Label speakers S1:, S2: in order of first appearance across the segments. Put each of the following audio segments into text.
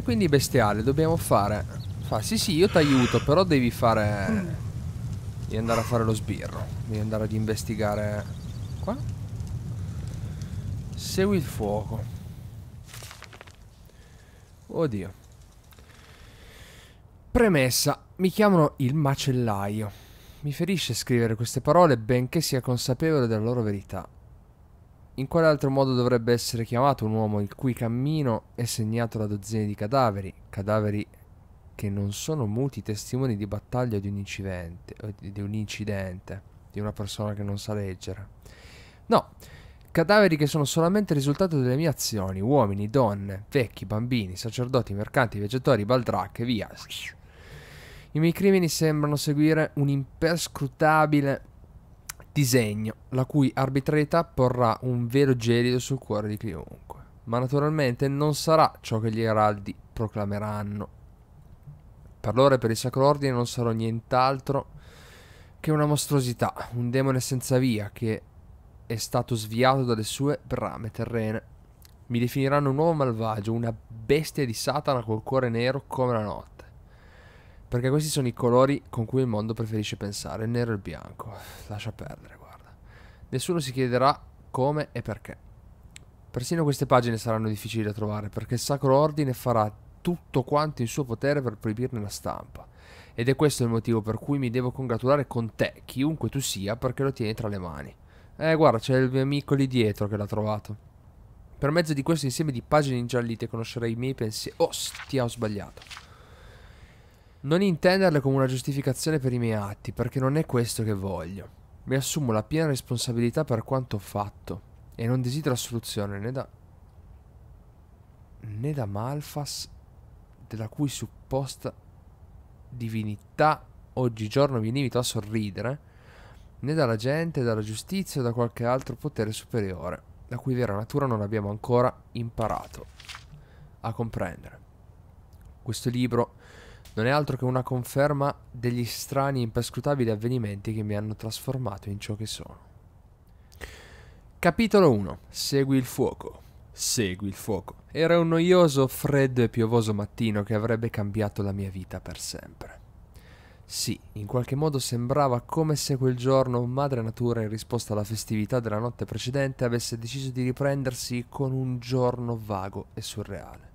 S1: E quindi bestiale, dobbiamo fare... Fa, sì sì, io ti aiuto, però devi fare... Devi andare a fare lo sbirro. Devi andare ad investigare... Qua? Segui il fuoco. Oddio. Premessa. Mi chiamano il macellaio. Mi ferisce scrivere queste parole benché sia consapevole della loro verità. In quale altro modo dovrebbe essere chiamato un uomo il cui cammino è segnato da dozzine di cadaveri, cadaveri che non sono muti testimoni di battaglia o di un incidente, di un incidente, di una persona che non sa leggere? No, cadaveri che sono solamente il risultato delle mie azioni, uomini, donne, vecchi, bambini, sacerdoti, mercanti, viaggiatori, baldracche, via. I miei crimini sembrano seguire un imperscrutabile disegno, la cui arbitrarietà porrà un velo gelido sul cuore di chiunque. Ma naturalmente non sarà ciò che gli eraldi proclameranno. Per loro e per il Sacro Ordine non sarò nient'altro che una mostruosità, un demone senza via che è stato sviato dalle sue brame terrene. Mi definiranno un uomo malvagio, una bestia di Satana col cuore nero come la notte. Perché questi sono i colori con cui il mondo preferisce pensare, il nero e il bianco. Lascia perdere, guarda. Nessuno si chiederà come e perché. Persino queste pagine saranno difficili da trovare, perché il Sacro Ordine farà tutto quanto in suo potere per proibirne la stampa. Ed è questo il motivo per cui mi devo congratulare con te, chiunque tu sia, perché lo tieni tra le mani. Eh, guarda, c'è il mio amico lì dietro che l'ha trovato. Per mezzo di questo insieme di pagine ingiallite conoscerai i miei pensieri... Oh, stia, ho sbagliato. Non intenderle come una giustificazione per i miei atti, perché non è questo che voglio. Mi assumo la piena responsabilità per quanto ho fatto e non desidero assoluzione né da... né da Malfas, della cui supposta divinità oggigiorno mi limito a sorridere, né dalla gente, dalla giustizia o da qualche altro potere superiore, la cui vera natura non abbiamo ancora imparato a comprendere. Questo libro non è altro che una conferma degli strani e impescrutabili avvenimenti che mi hanno trasformato in ciò che sono. Capitolo 1. Segui il fuoco. Segui il fuoco. Era un noioso, freddo e piovoso mattino che avrebbe cambiato la mia vita per sempre. Sì, in qualche modo sembrava come se quel giorno Madre Natura, in risposta alla festività della notte precedente, avesse deciso di riprendersi con un giorno vago e surreale.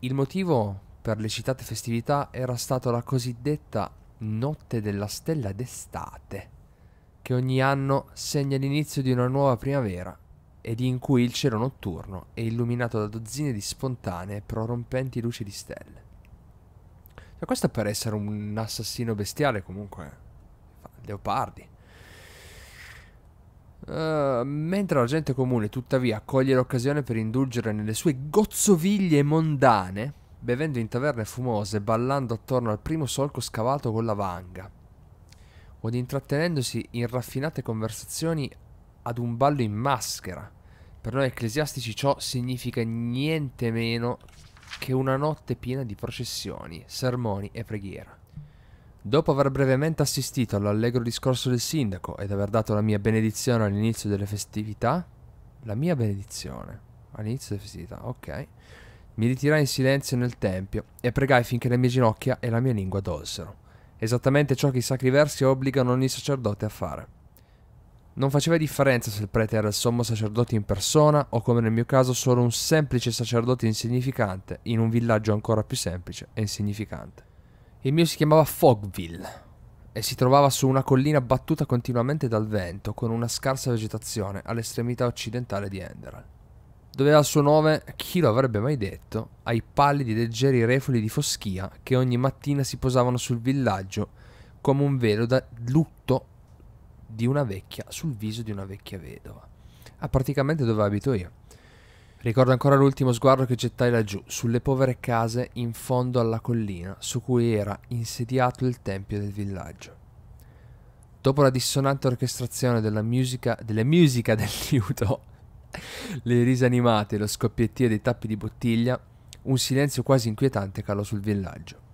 S1: Il motivo per le citate festività era stata la cosiddetta Notte della Stella d'estate, che ogni anno segna l'inizio di una nuova primavera ed in cui il cielo notturno è illuminato da dozzine di spontanee prorompenti luci di stelle. Cioè, questo per essere un assassino bestiale comunque. Eh. Leopardi. Uh, mentre la gente comune tuttavia coglie l'occasione per indulgere nelle sue gozzoviglie mondane, bevendo in taverne fumose, ballando attorno al primo solco scavato con la vanga, od intrattenendosi in raffinate conversazioni ad un ballo in maschera. Per noi ecclesiastici ciò significa niente meno che una notte piena di processioni, sermoni e preghiera. Dopo aver brevemente assistito all'allegro discorso del sindaco ed aver dato la mia benedizione all'inizio delle festività, la mia benedizione all'inizio delle festività, ok mi ritirai in silenzio nel tempio e pregai finché le mie ginocchia e la mia lingua dolsero, esattamente ciò che i sacri versi obbligano ogni sacerdote a fare. Non faceva differenza se il prete era il sommo sacerdote in persona o come nel mio caso solo un semplice sacerdote insignificante in un villaggio ancora più semplice e insignificante. Il mio si chiamava Fogville e si trovava su una collina battuta continuamente dal vento con una scarsa vegetazione all'estremità occidentale di Enderal doveva il suo nome, chi lo avrebbe mai detto, ai pallidi leggeri refoli di foschia che ogni mattina si posavano sul villaggio come un velo da lutto di una vecchia sul viso di una vecchia vedova. A ah, praticamente dove abito io. Ricordo ancora l'ultimo sguardo che gettai laggiù, sulle povere case in fondo alla collina su cui era insediato il tempio del villaggio. Dopo la dissonante orchestrazione della musica, della musica del liuto, le risa animate, lo scoppiettio dei tappi di bottiglia, un silenzio quasi inquietante calò sul villaggio.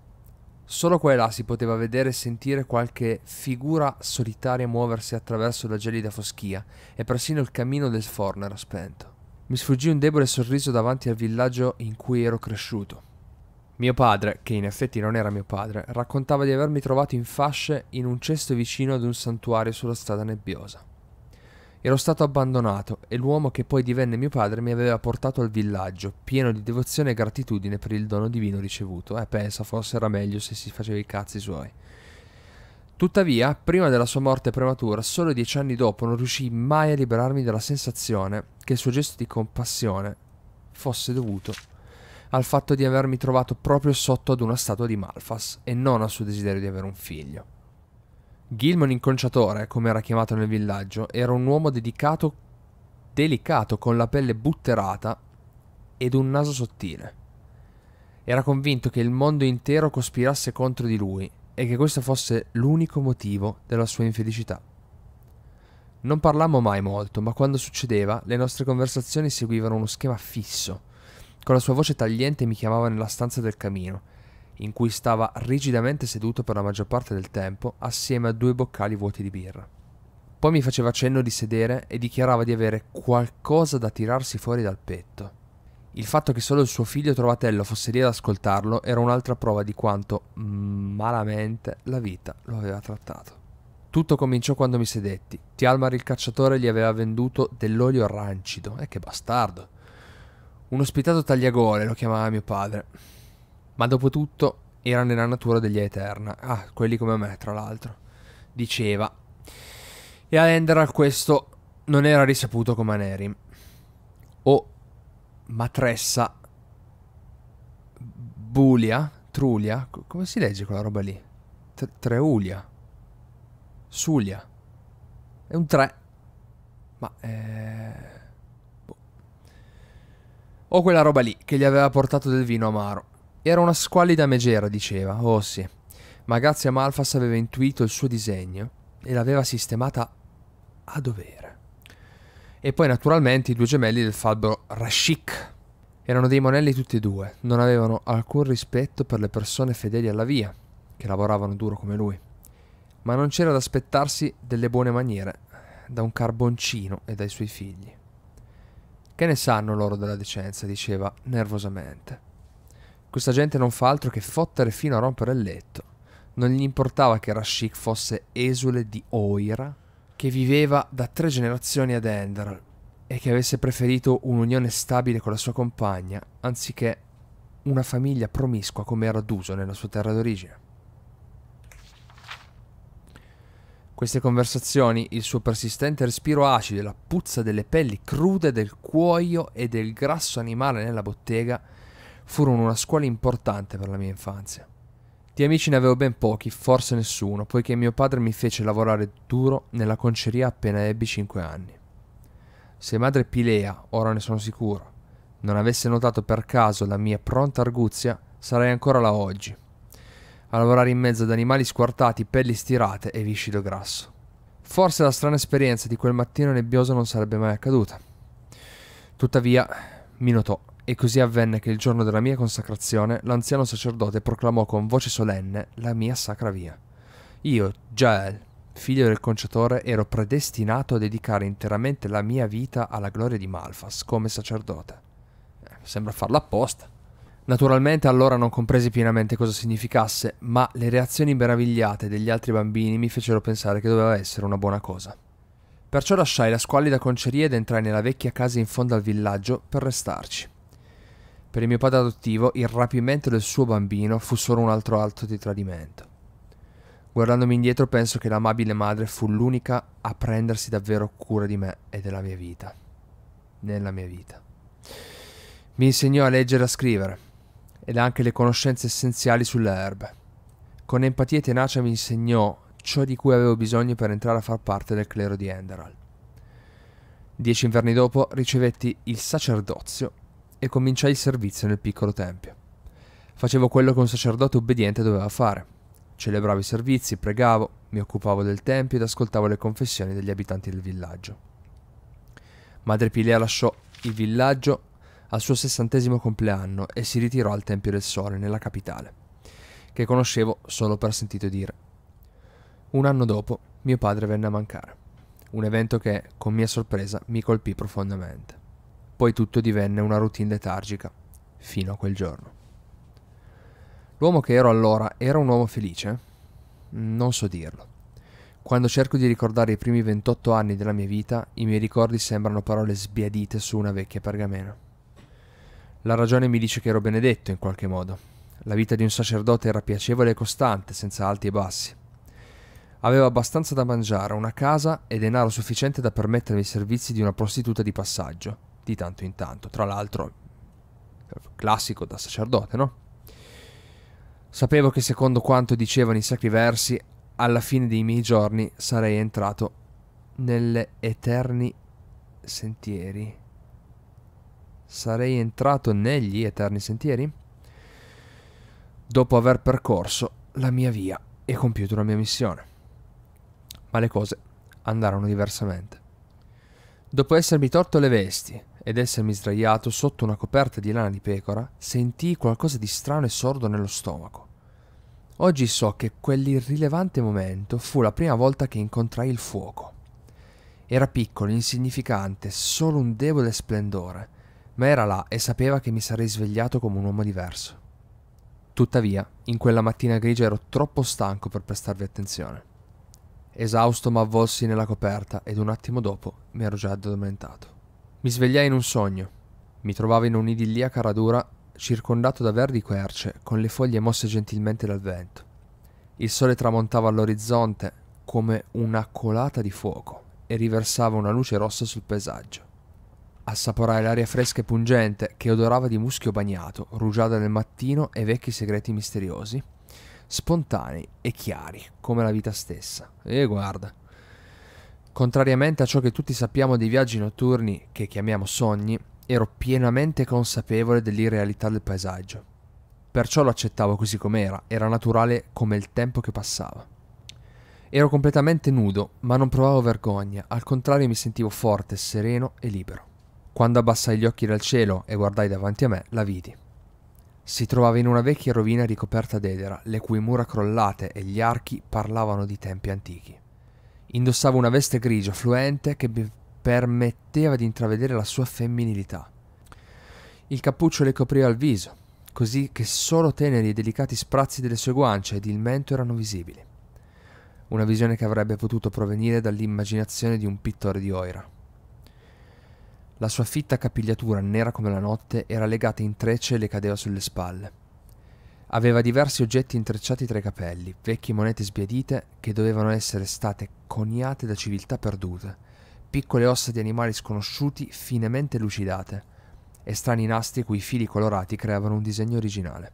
S1: Solo qua e là si poteva vedere e sentire qualche figura solitaria muoversi attraverso la gelida foschia e persino il cammino del forno era spento. Mi sfuggì un debole sorriso davanti al villaggio in cui ero cresciuto. Mio padre, che in effetti non era mio padre, raccontava di avermi trovato in fasce in un cesto vicino ad un santuario sulla strada nebbiosa. Ero stato abbandonato e l'uomo che poi divenne mio padre mi aveva portato al villaggio, pieno di devozione e gratitudine per il dono divino ricevuto. Eh, pensa, forse era meglio se si faceva i cazzi suoi. Tuttavia, prima della sua morte prematura, solo dieci anni dopo, non riuscii mai a liberarmi dalla sensazione che il suo gesto di compassione fosse dovuto al fatto di avermi trovato proprio sotto ad una statua di Malfas e non al suo desiderio di avere un figlio. Gilman Inconciatore, come era chiamato nel villaggio, era un uomo dedicato, delicato, con la pelle butterata ed un naso sottile. Era convinto che il mondo intero cospirasse contro di lui e che questo fosse l'unico motivo della sua infelicità. Non parlammo mai molto, ma quando succedeva, le nostre conversazioni seguivano uno schema fisso. Con la sua voce tagliente mi chiamava nella stanza del camino in cui stava rigidamente seduto per la maggior parte del tempo assieme a due boccali vuoti di birra. Poi mi faceva cenno di sedere e dichiarava di avere qualcosa da tirarsi fuori dal petto. Il fatto che solo il suo figlio Trovatello fosse lì ad ascoltarlo era un'altra prova di quanto malamente la vita lo aveva trattato. Tutto cominciò quando mi sedetti. Tialmar il cacciatore gli aveva venduto dell'olio rancido. E eh, che bastardo! Un ospitato tagliagole lo chiamava mio padre ma dopo tutto era nella natura degli Eterna, ah, quelli come me tra l'altro, diceva. E a Enderal questo non era risaputo come a Nerim. O Matressa Bulia, Trulia, come si legge quella roba lì? T- Treulia, Sulia, è un tre. ma... Eh... Boh. O quella roba lì che gli aveva portato del vino amaro. Era una squallida megera, diceva, oh sì, ma grazie a Malfas aveva intuito il suo disegno e l'aveva sistemata a dovere. E poi naturalmente i due gemelli del fabbro Rashik. Erano dei monelli tutti e due, non avevano alcun rispetto per le persone fedeli alla via, che lavoravano duro come lui. Ma non c'era da aspettarsi delle buone maniere da un carboncino e dai suoi figli. Che ne sanno loro della decenza? diceva nervosamente. Questa gente non fa altro che fottere fino a rompere il letto. Non gli importava che Rashik fosse esule di Oira, che viveva da tre generazioni ad Ender e che avesse preferito un'unione stabile con la sua compagna anziché una famiglia promiscua come era d'uso nella sua terra d'origine. Queste conversazioni, il suo persistente respiro acido e la puzza delle pelli crude del cuoio e del grasso animale nella bottega furono una scuola importante per la mia infanzia. Di amici ne avevo ben pochi, forse nessuno, poiché mio padre mi fece lavorare duro nella conceria appena ebbi cinque anni. Se madre Pilea, ora ne sono sicuro, non avesse notato per caso la mia pronta arguzia, sarei ancora là oggi, a lavorare in mezzo ad animali squartati, pelli stirate e viscido grasso. Forse la strana esperienza di quel mattino nebbioso non sarebbe mai accaduta. Tuttavia, mi notò e così avvenne che il giorno della mia consacrazione l'anziano sacerdote proclamò con voce solenne la mia sacra via. Io, Jael, figlio del conciatore, ero predestinato a dedicare interamente la mia vita alla gloria di Malfas come sacerdote. Eh, sembra farlo apposta. Naturalmente allora non compresi pienamente cosa significasse, ma le reazioni meravigliate degli altri bambini mi fecero pensare che doveva essere una buona cosa. Perciò lasciai la squallida conceria ed entrai nella vecchia casa in fondo al villaggio per restarci. Per il mio padre adottivo, il rapimento del suo bambino fu solo un altro atto di tradimento. Guardandomi indietro, penso che l'amabile madre fu l'unica a prendersi davvero cura di me e della mia vita. Nella mia vita. Mi insegnò a leggere e a scrivere, ed anche le conoscenze essenziali sulle erbe. Con empatia e tenacia mi insegnò ciò di cui avevo bisogno per entrare a far parte del clero di Enderal. Dieci inverni dopo ricevetti il sacerdozio e cominciai il servizio nel piccolo tempio. Facevo quello che un sacerdote obbediente doveva fare. Celebravo i servizi, pregavo, mi occupavo del tempio ed ascoltavo le confessioni degli abitanti del villaggio. Madre Pilea lasciò il villaggio al suo sessantesimo compleanno e si ritirò al Tempio del Sole, nella capitale, che conoscevo solo per sentito dire. Un anno dopo, mio padre venne a mancare, un evento che, con mia sorpresa, mi colpì profondamente. Poi tutto divenne una routine letargica, fino a quel giorno. L'uomo che ero allora era un uomo felice? Non so dirlo. Quando cerco di ricordare i primi 28 anni della mia vita, i miei ricordi sembrano parole sbiadite su una vecchia pergamena. La ragione mi dice che ero benedetto in qualche modo. La vita di un sacerdote era piacevole e costante, senza alti e bassi. Avevo abbastanza da mangiare, una casa e denaro sufficiente da permettermi i servizi di una prostituta di passaggio, di tanto in tanto. Tra l'altro, classico da sacerdote, no? Sapevo che secondo quanto dicevano i sacri versi, alla fine dei miei giorni sarei entrato nelle eterni sentieri. Sarei entrato negli eterni sentieri? Dopo aver percorso la mia via e compiuto la mia missione. Ma le cose andarono diversamente. Dopo essermi tolto le vesti, ed essermi sdraiato sotto una coperta di lana di pecora, sentii qualcosa di strano e sordo nello stomaco. Oggi so che quell'irrilevante momento fu la prima volta che incontrai il fuoco. Era piccolo, insignificante, solo un debole splendore, ma era là e sapeva che mi sarei svegliato come un uomo diverso. Tuttavia, in quella mattina grigia ero troppo stanco per prestarvi attenzione. Esausto avvolsi nella coperta ed un attimo dopo mi ero già addormentato. Mi svegliai in un sogno. Mi trovavo in un'idillia caradura, circondato da verdi querce, con le foglie mosse gentilmente dal vento. Il sole tramontava all'orizzonte come una colata di fuoco e riversava una luce rossa sul paesaggio. Assaporai l'aria fresca e pungente che odorava di muschio bagnato, rugiada del mattino e vecchi segreti misteriosi, spontanei e chiari come la vita stessa. E guarda, Contrariamente a ciò che tutti sappiamo dei viaggi notturni, che chiamiamo sogni, ero pienamente consapevole dell'irrealità del paesaggio. Perciò lo accettavo così com'era, era naturale come il tempo che passava. Ero completamente nudo, ma non provavo vergogna, al contrario mi sentivo forte, sereno e libero. Quando abbassai gli occhi dal cielo e guardai davanti a me, la vidi. Si trovava in una vecchia rovina ricoperta d'edera, le cui mura crollate e gli archi parlavano di tempi antichi. Indossava una veste grigia fluente che mi permetteva di intravedere la sua femminilità. Il cappuccio le copriva il viso, così che solo teneri e delicati sprazzi delle sue guance ed il mento erano visibili. Una visione che avrebbe potuto provenire dall'immaginazione di un pittore di Oira. La sua fitta capigliatura nera come la notte era legata in trecce e le cadeva sulle spalle. Aveva diversi oggetti intrecciati tra i capelli, vecchie monete sbiadite che dovevano essere state coniate da civiltà perdute, piccole ossa di animali sconosciuti finemente lucidate, e strani nastri cui fili colorati creavano un disegno originale.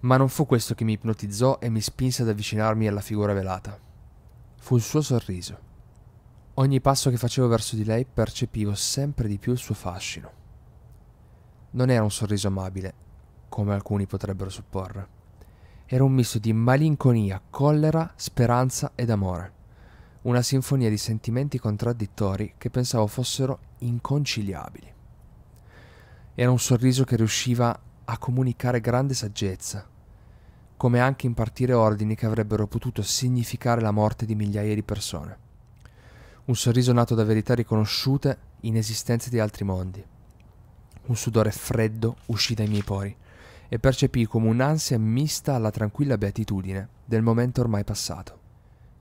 S1: Ma non fu questo che mi ipnotizzò e mi spinse ad avvicinarmi alla figura velata. Fu il suo sorriso. Ogni passo che facevo verso di lei percepivo sempre di più il suo fascino. Non era un sorriso amabile, come alcuni potrebbero supporre. Era un misto di malinconia, collera, speranza ed amore. Una sinfonia di sentimenti contraddittori che pensavo fossero inconciliabili. Era un sorriso che riusciva a comunicare grande saggezza, come anche impartire ordini che avrebbero potuto significare la morte di migliaia di persone un sorriso nato da verità riconosciute in esistenze di altri mondi. Un sudore freddo uscì dai miei pori, e percepii come un'ansia mista alla tranquilla beatitudine del momento ormai passato.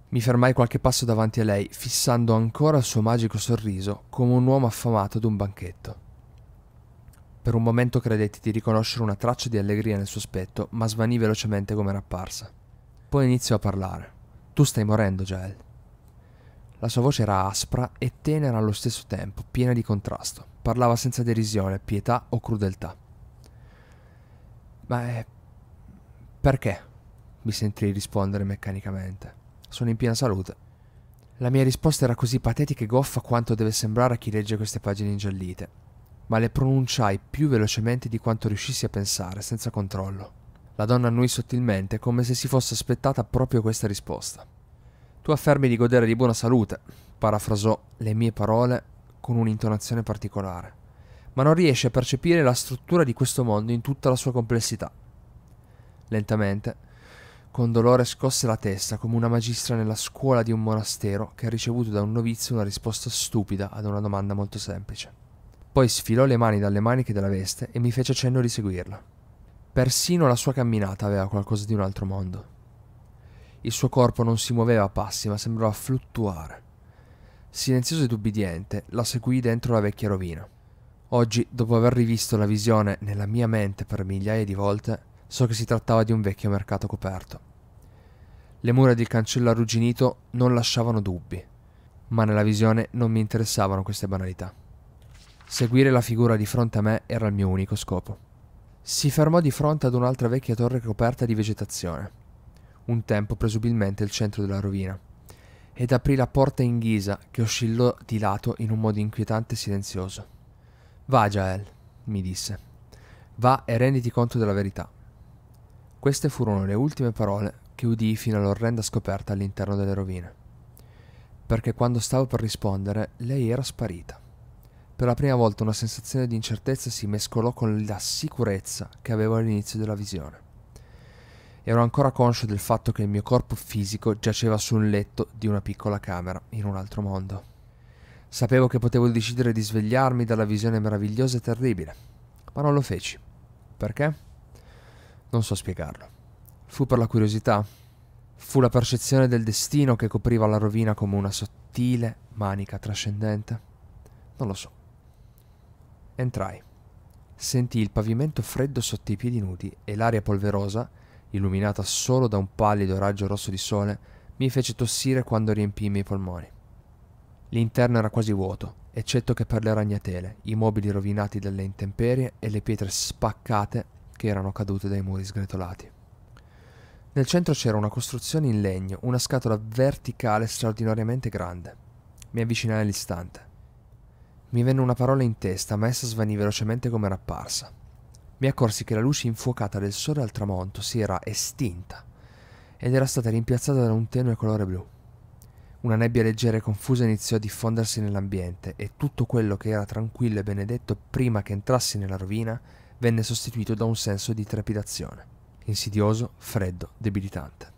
S1: Mi fermai qualche passo davanti a lei, fissando ancora il suo magico sorriso come un uomo affamato ad un banchetto. Per un momento credetti di riconoscere una traccia di allegria nel suo aspetto, ma svanì velocemente come era apparsa. Poi iniziò a parlare. Tu stai morendo, Jael. La sua voce era aspra e tenera allo stesso tempo, piena di contrasto. Parlava senza derisione, pietà o crudeltà. Ma eh, perché? mi sentii rispondere meccanicamente. Sono in piena salute. La mia risposta era così patetica e goffa quanto deve sembrare a chi legge queste pagine ingiallite, ma le pronunciai più velocemente di quanto riuscissi a pensare, senza controllo. La donna annui sottilmente, come se si fosse aspettata proprio questa risposta. Tu affermi di godere di buona salute, parafrasò le mie parole con un'intonazione particolare ma non riesce a percepire la struttura di questo mondo in tutta la sua complessità. Lentamente, con dolore scosse la testa come una magistra nella scuola di un monastero che ha ricevuto da un novizio una risposta stupida ad una domanda molto semplice. Poi sfilò le mani dalle maniche della veste e mi fece cenno di seguirla. Persino la sua camminata aveva qualcosa di un altro mondo. Il suo corpo non si muoveva a passi, ma sembrava fluttuare. Silenzioso ed ubbidiente, la seguì dentro la vecchia rovina. Oggi, dopo aver rivisto la visione nella mia mente per migliaia di volte, so che si trattava di un vecchio mercato coperto. Le mura del cancello arrugginito non lasciavano dubbi, ma nella visione non mi interessavano queste banalità. Seguire la figura di fronte a me era il mio unico scopo. Si fermò di fronte ad un'altra vecchia torre coperta di vegetazione, un tempo presumibilmente il centro della rovina, ed aprì la porta in ghisa che oscillò di lato in un modo inquietante e silenzioso. Va, Jael, mi disse. Va e renditi conto della verità. Queste furono le ultime parole che udii fino all'orrenda scoperta all'interno delle rovine. Perché quando stavo per rispondere, lei era sparita. Per la prima volta una sensazione di incertezza si mescolò con la sicurezza che avevo all'inizio della visione. Ero ancora conscio del fatto che il mio corpo fisico giaceva su un letto di una piccola camera, in un altro mondo. Sapevo che potevo decidere di svegliarmi dalla visione meravigliosa e terribile, ma non lo feci. Perché? Non so spiegarlo. Fu per la curiosità? Fu la percezione del destino che copriva la rovina come una sottile manica trascendente? Non lo so. Entrai. Sentii il pavimento freddo sotto i piedi nudi e l'aria polverosa, illuminata solo da un pallido raggio rosso di sole, mi fece tossire quando riempì i miei polmoni. L'interno era quasi vuoto, eccetto che per le ragnatele, i mobili rovinati dalle intemperie e le pietre spaccate che erano cadute dai muri sgretolati. Nel centro c'era una costruzione in legno, una scatola verticale straordinariamente grande. Mi avvicinai all'istante. Mi venne una parola in testa, ma essa svanì velocemente come era apparsa. Mi accorsi che la luce infuocata del sole al tramonto si era estinta ed era stata rimpiazzata da un tenue colore blu. Una nebbia leggera e confusa iniziò a diffondersi nell'ambiente e tutto quello che era tranquillo e benedetto prima che entrassi nella rovina venne sostituito da un senso di trepidazione, insidioso, freddo, debilitante.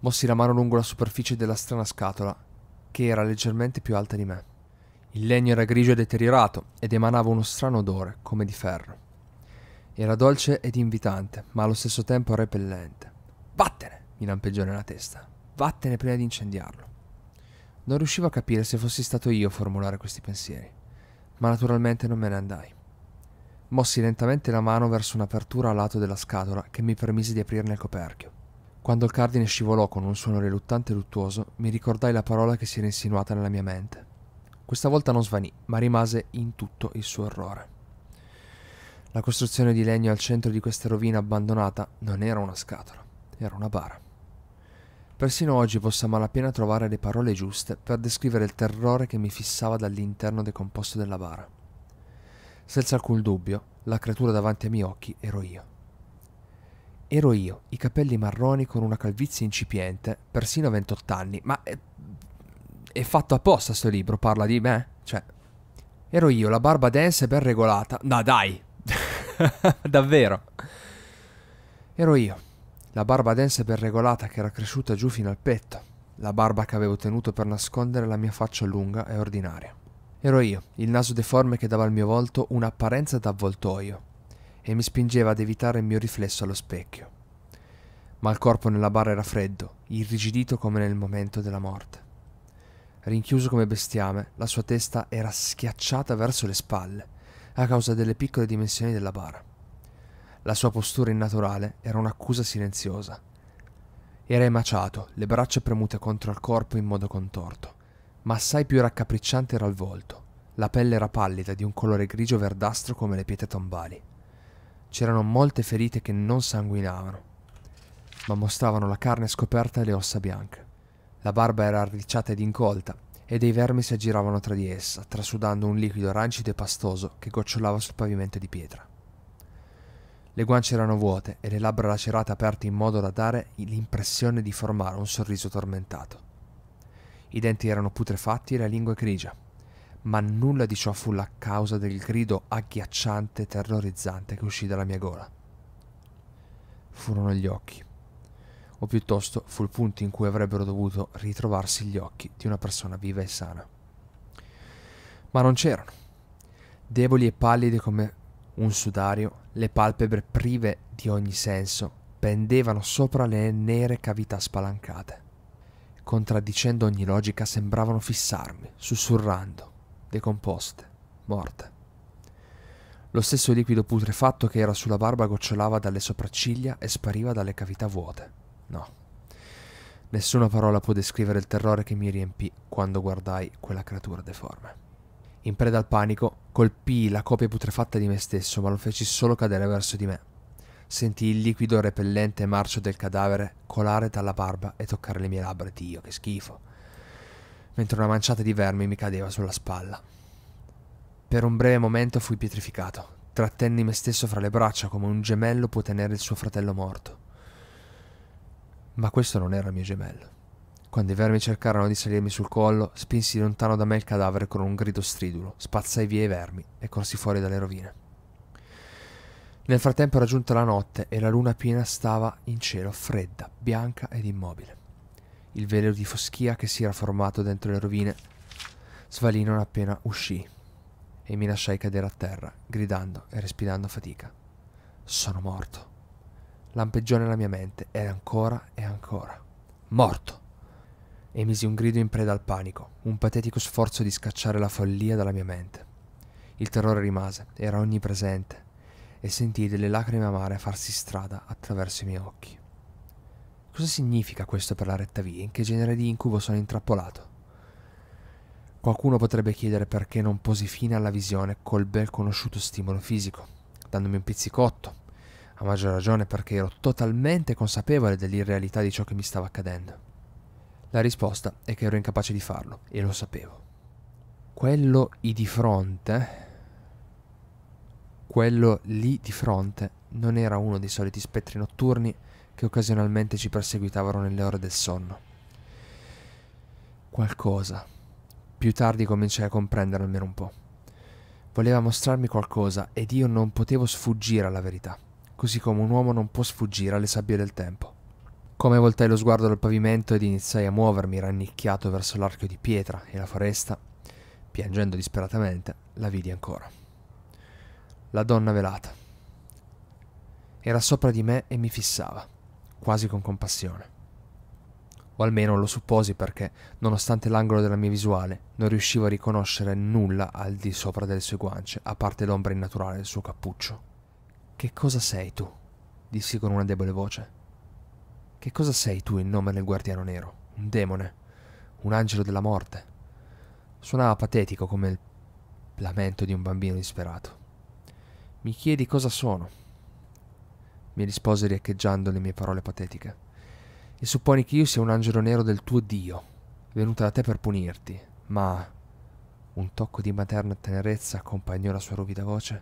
S1: Mossi la mano lungo la superficie della strana scatola, che era leggermente più alta di me. Il legno era grigio e deteriorato ed emanava uno strano odore, come di ferro. Era dolce ed invitante, ma allo stesso tempo repellente. Vattene! mi lampeggiò nella testa. Vattene prima di incendiarlo. Non riuscivo a capire se fossi stato io a formulare questi pensieri, ma naturalmente non me ne andai. Mossi lentamente la mano verso un'apertura a lato della scatola che mi permise di aprirne il coperchio. Quando il cardine scivolò con un suono riluttante e luttuoso, mi ricordai la parola che si era insinuata nella mia mente. Questa volta non svanì, ma rimase in tutto il suo errore. La costruzione di legno al centro di questa rovina abbandonata non era una scatola, era una bara. Persino oggi posso a malapena trovare le parole giuste per descrivere il terrore che mi fissava dall'interno decomposto della bara. Senza alcun dubbio, la creatura davanti ai miei occhi ero io. Ero io, i capelli marroni con una calvizie incipiente, persino a 28 anni, ma è, è fatto apposta sto libro, parla di me? Cioè, ero io, la barba densa e ben regolata. No, dai! Davvero. Ero io la barba densa e ben regolata che era cresciuta giù fino al petto, la barba che avevo tenuto per nascondere la mia faccia lunga e ordinaria. Ero io, il naso deforme che dava al mio volto un'apparenza d'avvoltoio e mi spingeva ad evitare il mio riflesso allo specchio. Ma il corpo nella barra era freddo, irrigidito come nel momento della morte. Rinchiuso come bestiame, la sua testa era schiacciata verso le spalle a causa delle piccole dimensioni della bara. La sua postura innaturale era un'accusa silenziosa. Era emaciato, le braccia premute contro il corpo in modo contorto, ma assai più raccapricciante era il volto. La pelle era pallida, di un colore grigio verdastro come le pietre tombali. C'erano molte ferite che non sanguinavano, ma mostravano la carne scoperta e le ossa bianche. La barba era arricciata ed incolta, e dei vermi si aggiravano tra di essa, trasudando un liquido rancido e pastoso che gocciolava sul pavimento di pietra. Le guance erano vuote e le labbra lacerate aperte in modo da dare l'impressione di formare un sorriso tormentato. I denti erano putrefatti e la lingua grigia, ma nulla di ciò fu la causa del grido agghiacciante e terrorizzante che uscì dalla mia gola. Furono gli occhi, o piuttosto fu il punto in cui avrebbero dovuto ritrovarsi gli occhi di una persona viva e sana. Ma non c'erano. Deboli e pallide come un sudario, le palpebre prive di ogni senso pendevano sopra le nere cavità spalancate. Contraddicendo ogni logica sembravano fissarmi, sussurrando, decomposte, morte. Lo stesso liquido putrefatto che era sulla barba gocciolava dalle sopracciglia e spariva dalle cavità vuote. No. Nessuna parola può descrivere il terrore che mi riempì quando guardai quella creatura deforme. In preda al panico, colpii la copia putrefatta di me stesso, ma lo feci solo cadere verso di me. Sentii il liquido repellente marcio del cadavere colare dalla barba e toccare le mie labbra. Dio, che schifo! Mentre una manciata di vermi mi cadeva sulla spalla. Per un breve momento fui pietrificato. Trattenni me stesso fra le braccia come un gemello può tenere il suo fratello morto. Ma questo non era il mio gemello. Quando i vermi cercarono di salirmi sul collo, spinsi lontano da me il cadavere con un grido stridulo, spazzai via i vermi e corsi fuori dalle rovine. Nel frattempo era giunta la notte e la luna piena stava in cielo, fredda, bianca ed immobile. Il velo di foschia che si era formato dentro le rovine svalì non appena uscì e mi lasciai cadere a terra, gridando e respirando a fatica. Sono morto. Lampeggiò nella mia mente e ancora e ancora. Morto. Emisi un grido in preda al panico, un patetico sforzo di scacciare la follia dalla mia mente. Il terrore rimase, era onnipresente, e sentii delle lacrime amare farsi strada attraverso i miei occhi. Cosa significa questo per la retta via? In che genere di incubo sono intrappolato? Qualcuno potrebbe chiedere perché non posi fine alla visione col bel conosciuto stimolo fisico, dandomi un pizzicotto, a maggior ragione perché ero totalmente consapevole dell'irrealità di ciò che mi stava accadendo. La risposta è che ero incapace di farlo e lo sapevo. Quello lì di fronte... Quello lì di fronte non era uno dei soliti spettri notturni che occasionalmente ci perseguitavano nelle ore del sonno. Qualcosa. Più tardi cominciai a comprendere almeno un po'. Voleva mostrarmi qualcosa ed io non potevo sfuggire alla verità, così come un uomo non può sfuggire alle sabbie del tempo. Come voltai lo sguardo dal pavimento ed iniziai a muovermi rannicchiato verso l'archio di pietra e la foresta, piangendo disperatamente, la vidi ancora. La donna velata. Era sopra di me e mi fissava, quasi con compassione. O almeno lo supposi perché, nonostante l'angolo della mia visuale, non riuscivo a riconoscere nulla al di sopra delle sue guance, a parte l'ombra innaturale del suo cappuccio. Che cosa sei tu? dissi con una debole voce. Che cosa sei tu in nome del guardiano nero? Un demone? Un angelo della morte? Suonava patetico come il lamento di un bambino disperato. Mi chiedi cosa sono? Mi rispose riecheggiando le mie parole patetiche. E supponi che io sia un angelo nero del tuo Dio, venuto da te per punirti, ma... Un tocco di materna tenerezza accompagnò la sua ruvida voce.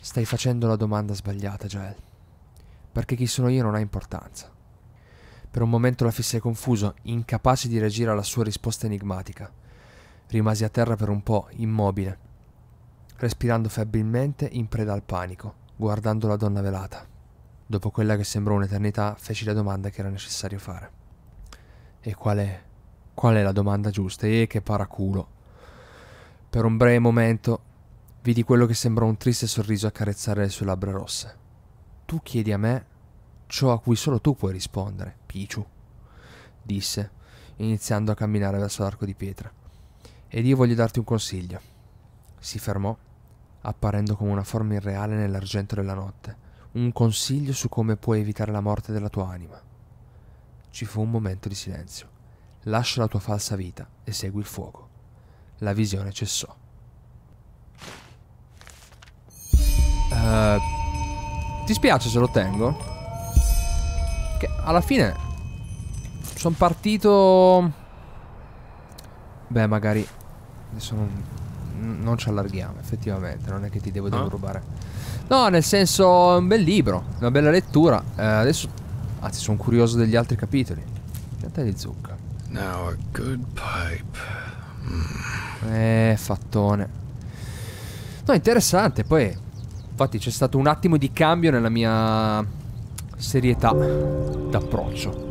S1: Stai facendo la domanda sbagliata, Jael perché chi sono io non ha importanza. Per un momento la fissai confuso, incapace di reagire alla sua risposta enigmatica. Rimasi a terra per un po', immobile, respirando febbrilmente in preda al panico, guardando la donna velata. Dopo quella che sembrò un'eternità, feci la domanda che era necessario fare. E qual è? Qual è la domanda giusta? E che paraculo! Per un breve momento vidi quello che sembrò un triste sorriso accarezzare le sue labbra rosse tu chiedi a me ciò a cui solo tu puoi rispondere, Pichu, disse, iniziando a camminare verso l'arco di pietra. Ed io voglio darti un consiglio. Si fermò, apparendo come una forma irreale nell'argento della notte. Un consiglio su come puoi evitare la morte della tua anima. Ci fu un momento di silenzio. Lascia la tua falsa vita e segui il fuoco. La visione cessò. Uh, ti spiace se lo tengo? Che alla fine sono partito... Beh, magari... Adesso non, non ci allarghiamo, effettivamente. Non è che ti devo, devo ah. rubare. No, nel senso, è un bel libro, una bella lettura. Eh, adesso... Anzi, sono curioso degli altri capitoli. Pianta di zucca. Now a good pipe. Mm. Eh, fattone. No, interessante, poi Infatti c'è stato un attimo di cambio nella mia serietà d'approccio.